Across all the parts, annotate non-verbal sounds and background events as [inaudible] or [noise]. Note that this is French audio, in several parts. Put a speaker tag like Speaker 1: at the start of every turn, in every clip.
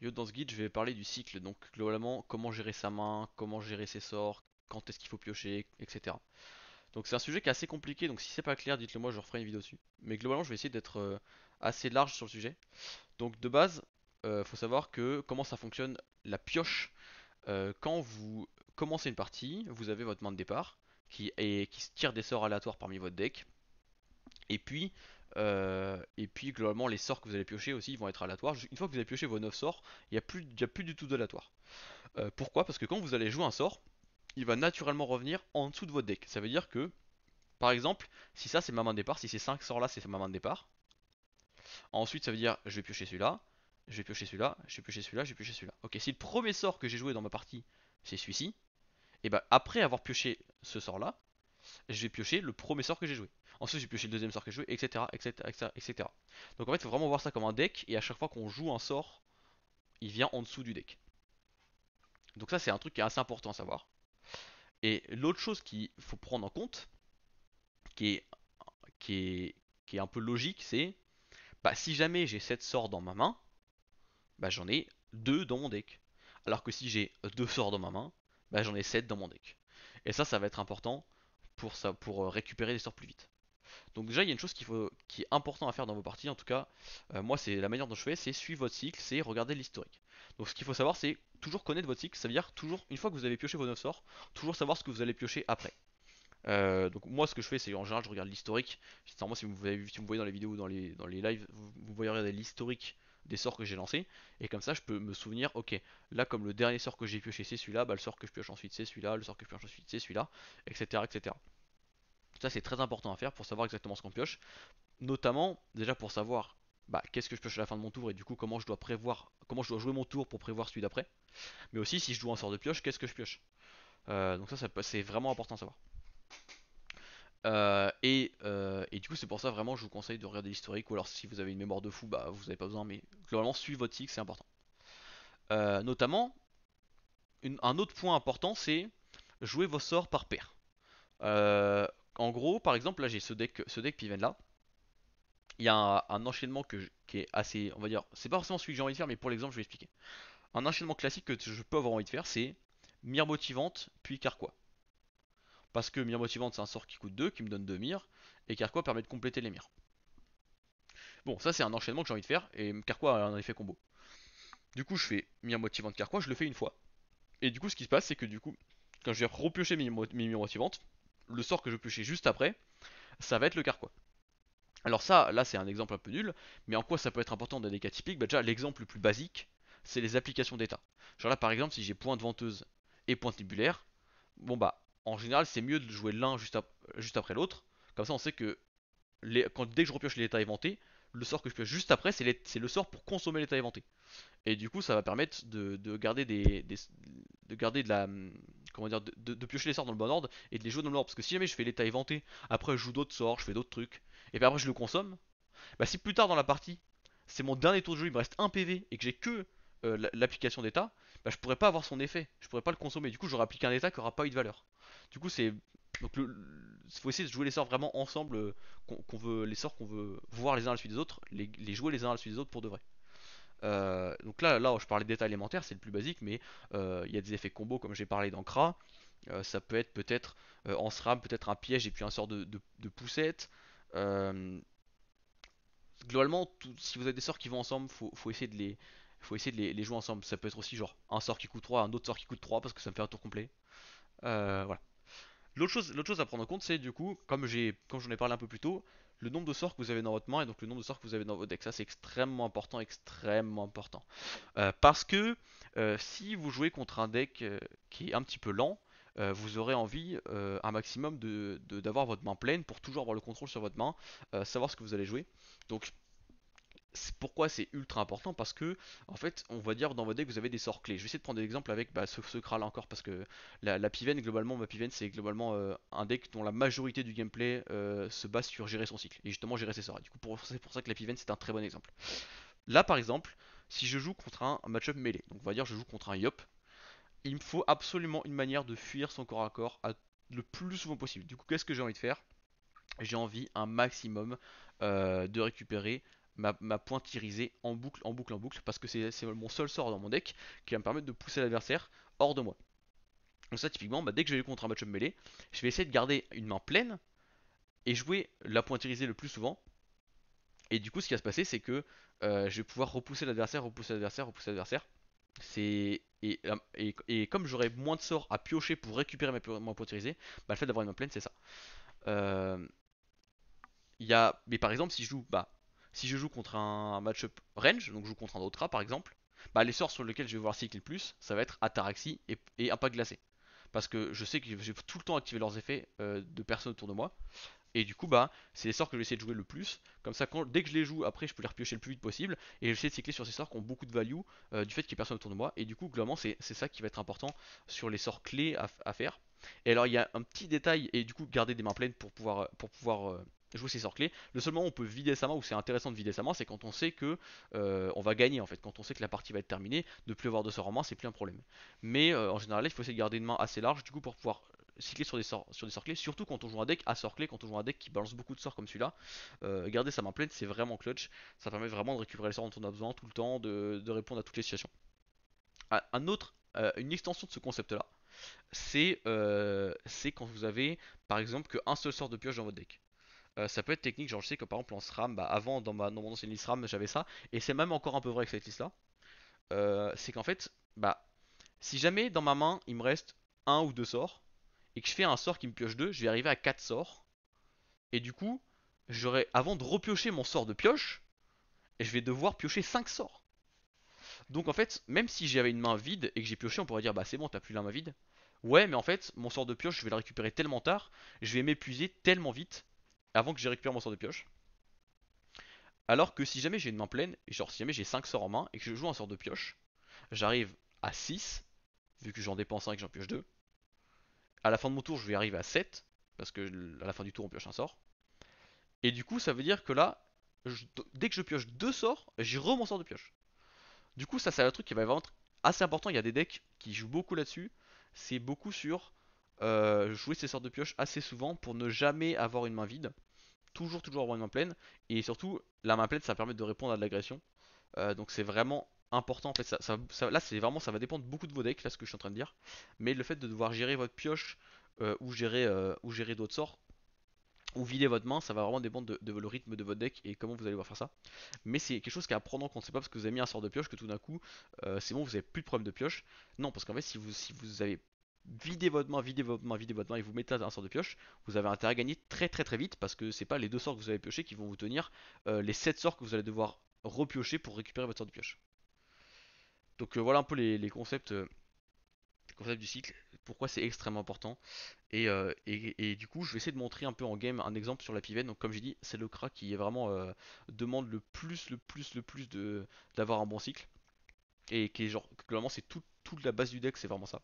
Speaker 1: dans ce guide, je vais parler du cycle, donc globalement, comment gérer sa main, comment gérer ses sorts, quand est-ce qu'il faut piocher, etc. Donc c'est un sujet qui est assez compliqué, donc si c'est pas clair, dites-le moi, je referai une vidéo dessus. Mais globalement, je vais essayer d'être euh, assez large sur le sujet. Donc de base, il euh, faut savoir que comment ça fonctionne la pioche. Euh, quand vous commencez une partie, vous avez votre main de départ qui, est, qui tire des sorts aléatoires parmi votre deck. Et puis, euh, et puis globalement les sorts que vous allez piocher aussi vont être aléatoires. Une fois que vous avez pioché vos 9 sorts, il n'y a, plus, plus du tout d'aléatoire. Euh, pourquoi Parce que quand vous allez jouer un sort, il va naturellement revenir en dessous de votre deck. Ça veut dire que, par exemple, si ça c'est ma main de départ, si ces 5 sorts là c'est ma main de départ, ensuite ça veut dire je vais piocher celui-là, je vais piocher celui-là, je vais piocher celui-là, je vais piocher celui-là. Ok, si le premier sort que j'ai joué dans ma partie c'est celui-ci, et eh ben après avoir pioché ce sort là, je vais piocher le premier sort que j'ai joué ensuite j'ai pioché le deuxième sort que je veux, etc., etc., etc., Donc en fait, il faut vraiment voir ça comme un deck, et à chaque fois qu'on joue un sort, il vient en dessous du deck. Donc ça, c'est un truc qui est assez important à savoir. Et l'autre chose qu'il faut prendre en compte, qui est, qui est, un peu logique, c'est bah, si jamais j'ai 7 sorts dans ma main, bah, j'en ai 2 dans mon deck. Alors que si j'ai 2 sorts dans ma main, bah, j'en ai 7 dans mon deck. Et ça, ça va être important pour, ça, pour euh, récupérer les sorts plus vite. Donc déjà, il y a une chose qui est importante à faire dans vos parties, en tout cas, euh, moi c'est la manière dont je fais, c'est suivre votre cycle, c'est regarder l'historique. Donc ce qu'il faut savoir, c'est toujours connaître votre cycle, ça veut dire toujours, une fois que vous avez pioché vos 9 sorts, toujours savoir ce que vous allez piocher après. Euh, donc moi ce que je fais c'est en général je regarde l'historique. Moi si vous, me voyez dans les vidéos ou dans les, dans les lives, vous, voyez regarder l'historique des sorts que j'ai lancés. Et comme ça, je peux me souvenir, ok, là, comme le dernier sort que j'ai pioché, c'est celui-là, bah, le sort que je pioche ensuite, c'est celui-là, le sort que je pioche ensuite, c'est celui-là, etc., etc ça c'est très important à faire pour savoir exactement ce qu'on pioche. Notamment déjà pour savoir bah, qu'est-ce que je pioche à la fin de mon tour et du coup comment je dois prévoir, comment je dois jouer mon tour pour prévoir celui d'après. Mais aussi si je joue un sort de pioche, qu'est-ce que je pioche. Euh, donc ça, c'est vraiment important à savoir. Euh, euh, et, du coup, c'est pour ça vraiment je vous conseille de regarder l'historique ou alors si vous avez une mémoire de fou, bah, vous n'avez pas besoin, mais globalement suivez votre cycle, c'est important. notamment, un autre point important, c'est jouer vos sorts par paire en gros, par exemple, là j'ai ce deck, ce deck Piven là. Il y a un, enchaînement qui est assez, on va dire, c'est pas forcément celui que j'ai envie de faire, mais pour l'exemple, je vais expliquer. Un enchaînement classique que je peux avoir envie de faire, c'est Mire Motivante, puis Carquois. Parce que Mire Motivante, c'est un sort qui coûte 2, qui me donne 2 mire et Carquois permet de compléter les mires. Bon, ça c'est un enchaînement que j'ai envie de faire, et Carquois a un effet combo. Du coup, je fais Mire Motivante Carquois, je le fais une fois. Et du coup, ce qui se passe, c'est que du coup, quand je vais repiocher mes Mire Motivante, le sort que je piocher juste après, ça va être le carquois. Alors ça, là c'est un exemple un peu nul, mais en quoi ça peut être important dans des cas typiques bah Déjà l'exemple le plus basique, c'est les applications d'état. Genre là par exemple si j'ai pointe venteuse et pointe nebulaire, bon bah en général c'est mieux de jouer l'un juste, après l'autre, comme ça on sait que quand, dès que je repioche l'état éventé, le sort que je pioche juste après c'est le sort pour consommer l'état éventé. Et du coup ça va permettre de, garder des de garder de la dire, de, piocher les sorts dans le bon ordre et de les jouer dans l'ordre. Parce que si jamais je fais l'état éventé, après je joue d'autres sorts, je fais d'autres trucs, et puis après je le consomme, bah si plus tard dans la partie, c'est mon dernier tour de jeu, il me reste un PV et que j'ai que euh, l'application d'état, bah je pourrais pas avoir son effet, je pourrais pas le consommer. Du coup, j'aurais appliqué un état qui aura pas eu de valeur. Du coup, c'est donc le, faut essayer de jouer les sorts vraiment ensemble, euh, qu'on veut les sorts qu'on veut voir les uns à la suite des autres, les, les jouer les uns à la suite des autres pour de vrai. Euh, donc là, là, je parlais d'état élémentaire, c'est le plus basique, mais euh, il y a des effets combo comme j'ai parlé dans euh, ça peut être peut-être en SRAM, peut-être un piège et puis un sort de, poussette. globalement, si vous avez des sorts qui vont ensemble, faut, faut essayer de les, essayer de les, jouer ensemble. Ça peut être aussi genre un sort qui coûte 3, un autre sort qui coûte 3 parce que ça me fait un tour complet. voilà. L'autre chose, l'autre chose à prendre en compte, c'est du coup, comme j'ai, comme j'en ai parlé un peu plus tôt, le nombre de sorts que vous avez dans votre main et donc le nombre de sorts que vous avez dans votre deck. Ça c'est extrêmement important, extrêmement important. Euh, parce que euh, si vous jouez contre un deck euh, qui est un petit peu lent, vous aurez envie un maximum d'avoir de, d'avoir votre main pleine pour toujours avoir le contrôle sur votre main, savoir ce que vous allez jouer. Donc pourquoi c'est ultra important Parce que, en fait, on va dire dans votre deck, vous avez des sorts clés. Je vais essayer de prendre des exemples avec bah, ce, encore, parce que la, Piven, globalement, ma Piven, c'est globalement euh, un deck dont la majorité du gameplay euh, se base sur gérer son cycle, et justement gérer ses sorts. du coup, c'est pour ça que la Piven, c'est un très bon exemple. Là, par exemple, si je joue contre un match-up mêlé, donc on va dire je joue contre un Yop, il me faut absolument une manière de fuir son corps à corps le plus souvent possible. Du coup, qu'est-ce que j'ai envie de faire J'ai envie un maximum euh, de récupérer ma, pointe irisée en boucle, en boucle, en boucle, parce que c'est mon seul sort dans mon deck qui va me permettre de pousser l'adversaire hors de moi. Donc ça typiquement, bah, dès que je vais contre un match up mêlé, je vais essayer de garder une main pleine et jouer la pointe irisée le plus souvent. Et du coup ce qui va se passer c'est que euh, je vais pouvoir repousser l'adversaire, repousser l'adversaire, repousser l'adversaire. C'est et, euh, et, et, comme j'aurai moins de sorts à piocher pour récupérer ma, pointe irisée, bah, le fait d'avoir une main pleine c'est ça. Euh, il y a... Mais par exemple si je joue bah, si je joue contre un match-up range, donc je joue contre un autre par exemple, bah les sorts sur lesquels je vais voir cycler le plus, ça va être Ataraxie et, Impact Glacé. Parce que je sais que j'ai tout le temps activer leurs effets euh, de personnes autour de moi. Et du coup, bah, c'est les sorts que je vais essayer de jouer le plus. Comme ça, dès que je les joue, après, je peux les repiocher le plus vite possible. Et j'essaie de cycler sur ces sorts qui ont beaucoup de value euh, du fait qu'il n'y ait personne autour de moi. Et du coup, globalement, c'est ça qui va être important sur les sorts clés à, faire. Et alors, il y a un petit détail, et du coup, garder des mains pleines pour pouvoir, pour pouvoir euh, jouer ses sorts clés. Le seul moment où on peut vider sa main, où c'est intéressant de vider sa main, c'est quand on sait que euh, on va gagner en fait, quand on sait que la partie va être terminée, ne plus avoir de sorts en main, c'est plus un problème. Mais euh, en général, il faut essayer de garder une main assez large du coup pour pouvoir cycler sur des sorts, sur des sorts clés, surtout quand on joue un deck à sorts clés, quand on joue un deck qui balance beaucoup de sorts comme celui-là. Euh, garder sa main pleine, c'est vraiment clutch, ça permet vraiment de récupérer les sorts dont on a besoin tout le temps, de, de répondre à toutes les situations. Ah, un autre, une extension de ce concept-là, c'est quand vous avez par exemple qu'un seul sort de pioche dans votre deck. Euh, ça peut être technique, genre je sais que par exemple en SRAM, bah, avant dans, ma, mon ancienne liste SRAM j'avais ça, et c'est même encore un peu vrai avec cette liste là. Euh, c'est qu'en fait, bah, si jamais dans ma main il me reste un ou deux sorts, et que je fais un sort qui me pioche deux, je vais arriver à 4 sorts, et du coup, j'aurai avant de repiocher mon sort de pioche, et je vais devoir piocher 5 sorts. Donc en fait, même si j'avais une main vide et que j'ai pioché, on pourrait dire bah c'est bon, t'as plus la main vide. Ouais, mais en fait, mon sort de pioche, je vais le récupérer tellement tard, je vais m'épuiser tellement vite avant que j'ai récupéré mon sort de pioche. Alors que si jamais j'ai une main pleine, genre si jamais j'ai 5 sorts en main et que je joue un sort de pioche, j'arrive à 6, vu que j'en dépense un et que j'en pioche 2. À la fin de mon tour, je vais arriver à 7, parce que à la fin du tour, on pioche un sort. Et du coup, ça veut dire que là, dès que je pioche 2 sorts, j'ai re mon sort de pioche. Du coup, ça, c'est un truc qui va être assez important. Il y a des decks qui jouent beaucoup là-dessus. C'est beaucoup sur euh, jouer ces sorts de pioche assez souvent pour ne jamais avoir une main vide. Toujours, toujours avoir une main pleine. Et surtout, la main pleine, ça permet de répondre à de l'agression. Euh, donc c'est vraiment important. En fait, ça, ça, là, c'est vraiment, ça va dépendre beaucoup de vos decks, là, ce que je suis en train de dire. Mais le fait de devoir gérer votre pioche euh, ou gérer, ou gérer d'autres sorts, ou vider votre main, ça va vraiment dépendre de, le rythme de votre deck et comment vous allez voir faire ça. Mais c'est quelque chose qui est à prendre en compte. C'est pas parce que vous avez mis un sort de pioche que tout d'un coup, c'est bon, vous avez plus de problème de pioche. Non, parce qu'en fait, si vous, si vous avez videz votre main, videz votre main, videz votre main et vous mettez un sort de pioche, vous avez intérêt à gagner très très très vite parce que c'est pas les deux sorts que vous avez pioché qui vont vous tenir euh, les 7 sorts que vous allez devoir repiocher pour récupérer votre sort de pioche. Donc euh, voilà un peu les, concepts, euh, concepts, du cycle, pourquoi c'est extrêmement important. Et, du coup, je vais essayer de montrer un peu en game un exemple sur la pivette. Donc comme j'ai dit, c'est le crack qui vraiment demande le plus, le plus, le plus d'avoir un bon cycle. Et qui est genre, globalement, c'est tout, toute la base du deck, c'est vraiment ça.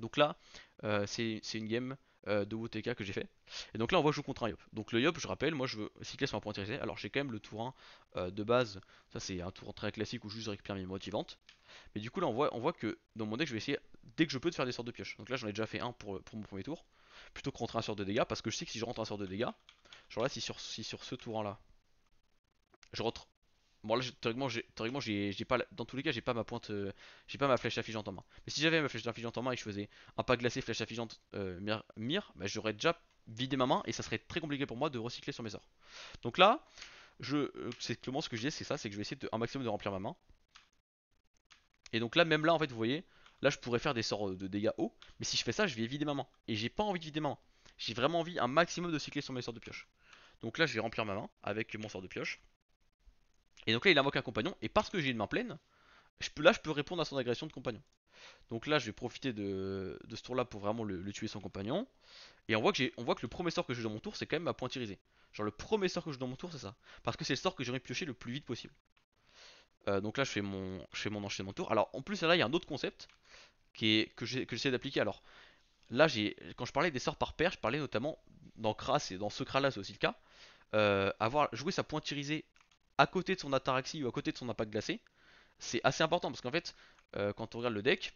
Speaker 1: Donc là, euh, c'est une game euh, de WTK que j'ai fait. Et donc là, on voit que je joue contre un Yop. Donc le Yop, je rappelle, moi je veux cycler sur un point intéressé. Alors j'ai quand même le tour 1 euh, de base. Ça, c'est un tour très classique où je récupère mes motivantes. Mais du coup, là, on voit, on voit que dans mon deck, je vais essayer dès que je peux de faire des sortes de pioches. Donc là, j'en ai déjà fait un pour, mon premier tour. Plutôt que rentrer un sort de dégâts. Parce que je sais que si je rentre un sort de dégâts, genre là, si sur, si sur ce tour là, je rentre Bon là théoriquement j'ai pas dans tous les cas j'ai pas ma pointe euh, j'ai pas ma flèche affligeante en main. Mais si j'avais ma flèche affligeante en main et que je faisais un pas glacé flèche affligeante euh, mire, bah, j'aurais déjà vidé ma main et ça serait très compliqué pour moi de recycler sur mes sorts. Donc là je euh, c'est clairement ce que je disais c'est ça c'est que je vais essayer de, un maximum de remplir ma main. Et donc là même là en fait vous voyez là je pourrais faire des sorts de dégâts hauts mais si je fais ça je vais vider ma main et j'ai pas envie de vider ma main. J'ai vraiment envie un maximum de cycler sur mes sorts de pioche. Donc là je vais remplir ma main avec mon sort de pioche. Et donc là, il invoque un compagnon, et parce que j'ai une main pleine, là, je peux répondre à son agression de compagnon. Donc là, je vais profiter de, ce tour-là pour vraiment le, tuer son compagnon. Et on voit, que le premier sort que je joue dans mon tour, c'est quand même ma pointirisée. Genre le premier sort que je joue dans mon tour, c'est ça. Parce que c'est le sort que j'aurais pioché le plus vite possible. Euh, donc là, je fais mon, je fais mon enchaînement de tour. Alors en plus, là, il y a un autre concept que j'essaie d'appliquer. Alors là, quand je parlais des sorts par paire, je parlais notamment dans Kras et dans Kras là, c'est aussi le cas. Euh, avoir joué sa pointirisée à côté de son ataraxie ou à côté de son impact glacé, c'est assez important parce qu'en fait, euh, quand on regarde le deck,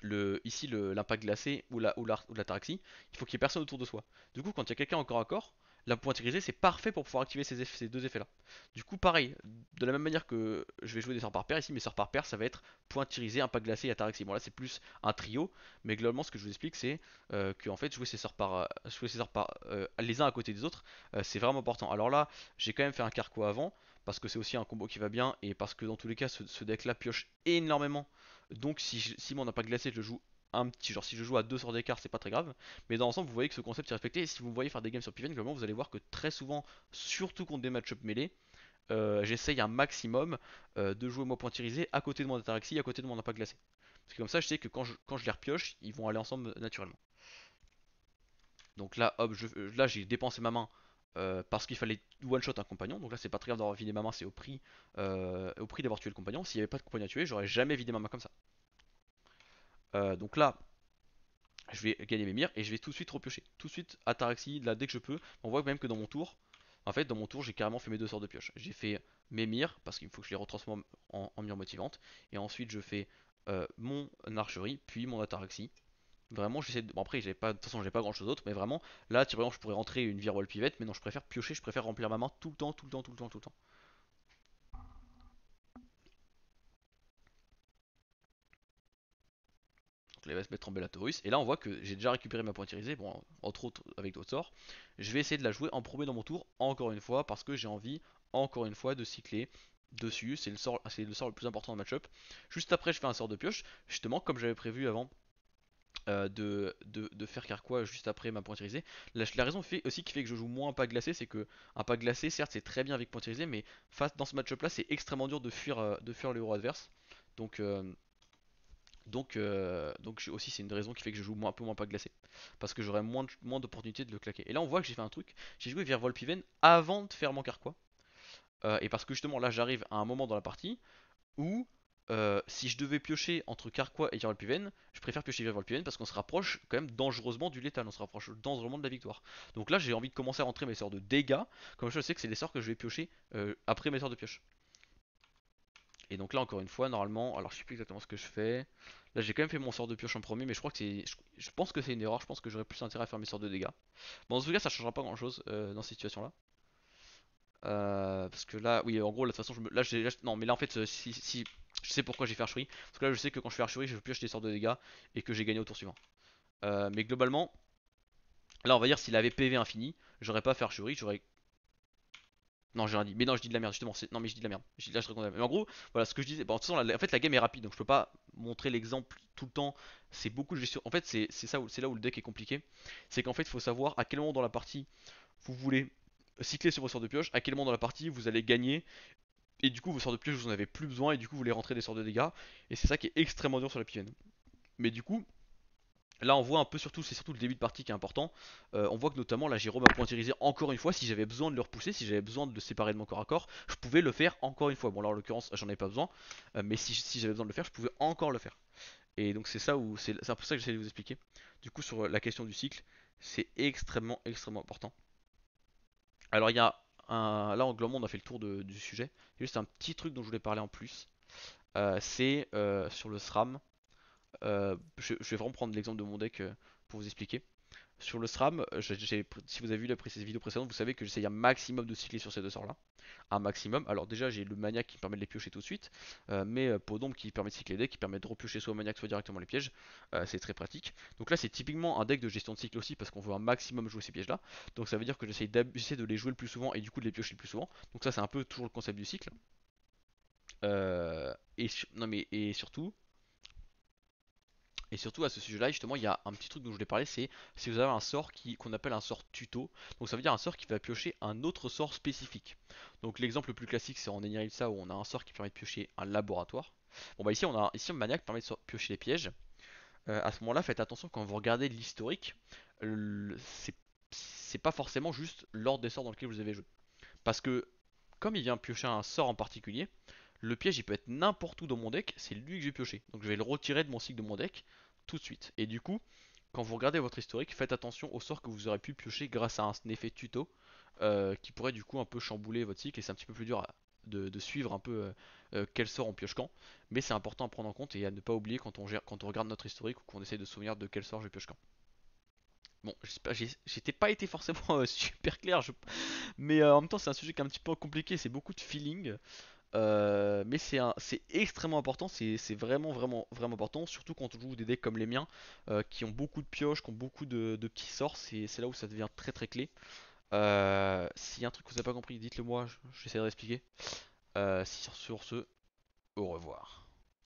Speaker 1: le, ici l'impact glacé ou l'ataraxie, la, ou il faut qu'il y ait personne autour de soi. Du coup, quand il y a quelqu'un encore à corps, la pointe c'est parfait pour pouvoir activer ces, deux effets là. Du coup pareil, de la même manière que je vais jouer des sorts par paire ici, mes sorts par paire ça va être pointe un impact glacé et ataraxie. Bon là c'est plus un trio, mais globalement ce que je vous explique c'est euh, que en fait jouer ces sorts par, euh, jouer ces sorts par euh, les uns à côté des autres c'est vraiment important. Alors là j'ai quand même fait un carco avant parce que c'est aussi un combo qui va bien et parce que dans tous les cas ce, deck là pioche énormément. Donc si, si mon impact glacé je le joue un petit genre si je joue à 2 sorts d'écart c'est pas très grave mais dans l'ensemble vous voyez que ce concept est respecté et si vous voyez faire des games sur Piven comment vous allez voir que très souvent surtout contre des match-up mêlés euh, j'essaye un maximum euh, de jouer moi pointirisé à côté de mon ataraxie à côté de mon impact glacé parce que comme ça je sais que quand je, les repioche ils vont aller ensemble naturellement donc là hop je, euh, là j'ai dépensé ma main parce qu'il fallait one shot un compagnon, donc là c'est pas très grave d'avoir vidé ma main, c'est au prix, au prix d'avoir tué le compagnon. S'il n'y avait pas de compagnon à tuer, j'aurais jamais vidé ma main comme ça. Euh, donc là, je vais gagner mes mires et je vais tout de suite repiocher. Tout de suite, Ataraxie, là, dès que je peux. On voit même que dans mon tour, en fait, dans mon tour, j'ai carrément fait mes deux sorts de pioche. J'ai fait mes mires, parce qu'il faut que je les retransforme en, mire motivante. Et ensuite, je fais euh, mon archerie, puis mon ataraxie. Vraiment, j'essaie de. Bon, après, pas... de toute façon, j'ai pas grand chose d'autre, mais vraiment, là, je pourrais rentrer une virewall pivette, mais non, je préfère piocher, je préfère remplir ma main tout le temps, tout le temps, tout le temps, tout le temps. elle va se mettre en Bellatorus. Et là, on voit que j'ai déjà récupéré ma pointirisée, bon, entre autres avec d'autres sorts. Je vais essayer de la jouer en premier dans mon tour, encore une fois, parce que j'ai envie, encore une fois, de cycler dessus. C'est le, sort, le sort le plus important de match-up. Juste après, je fais un sort de pioche, justement, comme j'avais prévu avant. Euh, de, de, faire carquois juste après ma pointirisée. La, la, raison fait aussi qui fait que je joue moins un pas glacé, c'est que un pas glacé, certes, c'est très bien avec pointirisée, mais face, dans ce match-up là, c'est extrêmement dur de fuir, euh, de fuir le adverse. Donc, euh, donc, euh, donc aussi, c'est une raison qui fait que je joue un peu moins pas glacé. Parce que j'aurai moins, moins d'opportunités de le claquer. Et là, on voit que j'ai fait un truc. J'ai joué vers Piven avant de faire mon carquois. Euh, et parce que justement, là, j'arrive à un moment dans la partie où, euh, si je devais piocher entre carquois et Volpiven je préfère piocher vers Piven parce qu'on se rapproche quand même dangereusement du létal. On se rapproche dangereusement de la victoire. Donc là, j'ai envie de commencer à rentrer mes sorts de dégâts. Comme je sais que c'est les sorts que je vais piocher après mes sorts de pioche. Et donc là, encore une fois, normalement, alors je sais plus exactement ce que je fais. Là, j'ai quand même fait mon sort de pioche en premier, mais je crois que c'est. Je, pense que c'est une erreur, je pense que j'aurais plus intérêt à faire mes sorts de dégâts. Bon, en tout cas, ça changera pas grand chose euh, dans cette situation-là. Euh, parce que là, oui, en gros, de toute façon, je là, non, mais là, en fait, euh, si, je sais pourquoi j'ai fait Archery, parce que là, je sais que quand je fais Archery, je pioche des sorts de dégâts et que j'ai gagné au tour suivant. mais globalement, là, on va dire, s'il avait PV infini, j'aurais pas faire Archery, j'aurais non, j'ai rien dit. Mais non, je dis de la merde, justement. Non, mais je dis de la merde. Je, là, je Mais en gros, voilà ce que je disais. Bah, en fait, la game est rapide, donc je peux pas montrer l'exemple tout le temps. C'est beaucoup de gestion. En fait, c'est ça, c'est là où le deck est compliqué. C'est qu'en fait, il faut savoir à quel moment dans la partie vous voulez cycler sur vos sorts de pioche, à quel moment dans la partie vous allez gagner. Et du coup, vos sorts de pioche, vous en avez plus besoin, et du coup, vous voulez rentrer des sorts de dégâts. Et c'est ça qui est extrêmement dur sur la pionne. Mais du coup, Là on voit un peu surtout, c'est surtout le début de partie qui est important. Euh, on voit que notamment là Jérôme a pointérisé encore une fois, si j'avais besoin de le repousser, si j'avais besoin de le séparer de mon corps à corps, je pouvais le faire encore une fois. Bon là en l'occurrence j'en ai pas besoin, euh, mais si, j'avais besoin de le faire, je pouvais encore le faire. Et donc c'est ça où c'est un peu ça que j'essaie de vous expliquer. Du coup sur la question du cycle, c'est extrêmement extrêmement important. Alors il y a un, là en on a fait le tour du sujet. Il y a juste un petit truc dont je voulais parler en plus. Euh, c'est sur le SRAM euh, je, vais vraiment prendre l'exemple de mon deck euh, pour vous expliquer. Sur le SRAM, si vous avez vu la précédente vidéo précédente, vous savez que j'essaye un maximum de cycler sur ces deux sorts là. Un maximum. Alors déjà j'ai le maniaque qui me permet de les piocher tout de suite, euh, mais Podom qui permet de cycler les decks, qui permet de repiocher soit au maniaque soit directement les pièges. c'est très pratique. Donc là c'est typiquement un deck de gestion de cycle aussi parce qu'on veut un maximum jouer ces pièges là. Donc ça veut dire que j'essaye de les jouer le plus souvent et du coup de les piocher le plus souvent. Donc ça c'est un peu toujours le concept du cycle. et, non et surtout, et surtout à ce sujet-là, justement, il y a un petit truc dont je voulais parler, c'est si vous avez un sort qu'on appelle un sort tuto, donc ça veut dire un sort qui va piocher un autre sort spécifique. Donc l'exemple le plus classique, c'est en Enirilsa où on a un sort qui permet de piocher un laboratoire. Bon bah ici on a ici un maniaque permet de piocher les pièges. A euh, à ce moment-là, faites attention quand vous regardez l'historique, c'est pas forcément juste l'ordre des sorts dans lequel vous avez joué, parce que comme il vient piocher un sort en particulier, le piège, il peut être n'importe où dans mon deck, c'est lui que j'ai pioché. Donc je vais le retirer de mon cycle de mon deck tout de suite. Et du coup, quand vous regardez votre historique, faites attention au sort que vous aurez pu piocher grâce à un effet tuto euh, qui pourrait du coup un peu chambouler votre cycle et c'est un petit peu plus dur de, suivre un peu euh, euh, quel sort on pioche quand. Mais c'est important à prendre en compte et à ne pas oublier quand on, gère, quand on regarde notre historique ou qu'on essaie de se souvenir de quel sort je pioche quand. Bon, j'étais pas été forcément [laughs] super clair, je... mais en même temps c'est un sujet qui est un petit peu compliqué, c'est beaucoup de feeling. Euh, mais c'est, extrêmement important, c'est, vraiment vraiment vraiment important, surtout quand on joue des decks comme les miens, euh, qui ont beaucoup de pioches, qui ont beaucoup de, petits sorts, c'est, c'est là où ça devient très très clé. Si euh, S'il y a un truc que vous n'avez pas compris, dites-le moi, j'essaierai d'expliquer. sur, sur ce, au revoir.